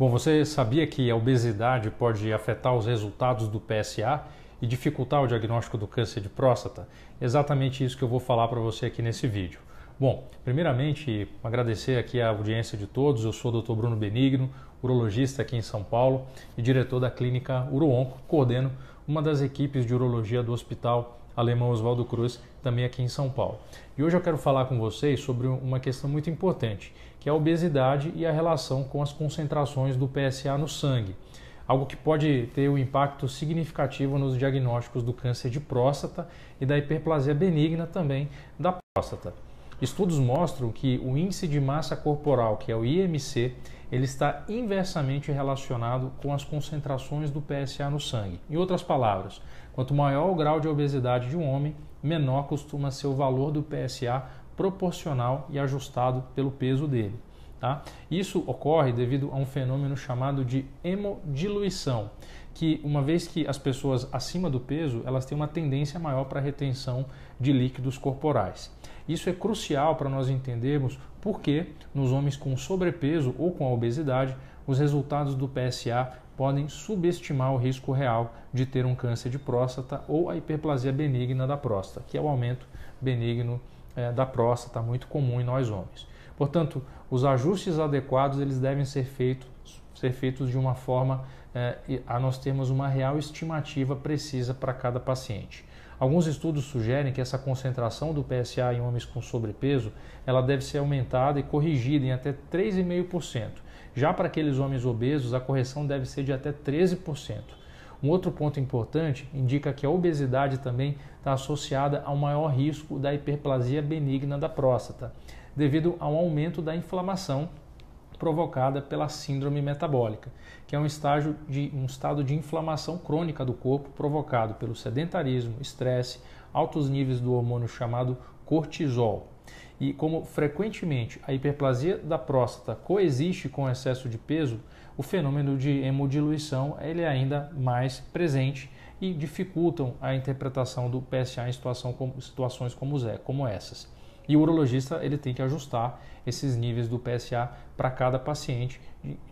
Bom, você sabia que a obesidade pode afetar os resultados do PSA e dificultar o diagnóstico do câncer de próstata? Exatamente isso que eu vou falar para você aqui nesse vídeo. Bom, primeiramente, agradecer aqui a audiência de todos. Eu sou o Dr. Bruno Benigno, urologista aqui em São Paulo e diretor da clínica Uroonco, coordeno uma das equipes de urologia do Hospital alemão Oswaldo Cruz, também aqui em São Paulo. E hoje eu quero falar com vocês sobre uma questão muito importante, que é a obesidade e a relação com as concentrações do PSA no sangue. Algo que pode ter um impacto significativo nos diagnósticos do câncer de próstata e da hiperplasia benigna também da próstata. Estudos mostram que o índice de massa corporal, que é o IMC, ele está inversamente relacionado com as concentrações do PSA no sangue. Em outras palavras, quanto maior o grau de obesidade de um homem, menor costuma ser o valor do PSA proporcional e ajustado pelo peso dele. Tá? Isso ocorre devido a um fenômeno chamado de hemodiluição, que uma vez que as pessoas acima do peso, elas têm uma tendência maior para a retenção de líquidos corporais. Isso é crucial para nós entendermos por que nos homens com sobrepeso ou com a obesidade, os resultados do PSA podem subestimar o risco real de ter um câncer de próstata ou a hiperplasia benigna da próstata, que é o aumento benigno eh, da próstata muito comum em nós homens. Portanto, os ajustes adequados eles devem ser feitos, ser feitos de uma forma é, a nós termos uma real estimativa precisa para cada paciente. Alguns estudos sugerem que essa concentração do PSA em homens com sobrepeso ela deve ser aumentada e corrigida em até 3,5%. Já para aqueles homens obesos, a correção deve ser de até 13%. Um outro ponto importante indica que a obesidade também está associada ao maior risco da hiperplasia benigna da próstata, devido ao aumento da inflamação provocada pela síndrome metabólica, que é um estágio de um estado de inflamação crônica do corpo provocado pelo sedentarismo, estresse, altos níveis do hormônio chamado cortisol, e como frequentemente a hiperplasia da próstata coexiste com o excesso de peso, o fenômeno de hemodiluição ele é ainda mais presente e dificultam a interpretação do PSA em situação como, situações como, é, como essas. E o urologista ele tem que ajustar esses níveis do PSA para cada paciente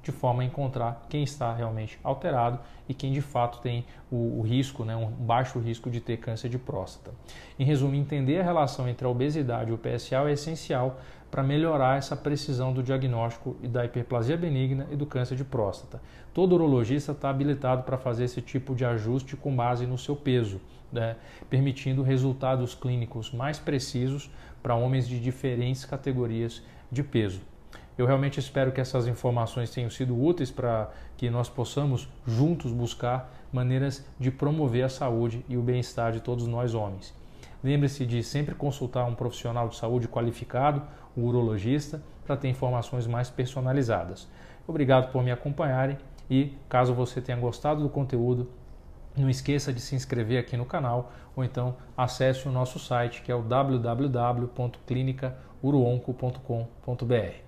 de forma a encontrar quem está realmente alterado e quem de fato tem o, o, risco, né, um baixo risco de ter câncer de próstata. Em resumo, entender a relação entre a obesidade e o PSA é essencial para melhorar essa precisão do diagnóstico da hiperplasia benigna e do câncer de próstata. Todo urologista está habilitado para fazer esse tipo de ajuste com base no seu peso, né, permitindo resultados clínicos mais precisos para homens de diferentes categorias de peso. Eu realmente espero que essas informações tenham sido úteis para que nós possamos juntos buscar maneiras de promover a saúde e o bem-estar de todos nós homens. Lembre-se de sempre consultar um profissional de saúde qualificado, o um urologista, para ter informações mais personalizadas. Obrigado por me acompanharem e, caso você tenha gostado do conteúdo, não esqueça de se inscrever aqui no canal ou então acesse o nosso site que é o www.clinicauruonco.com.br.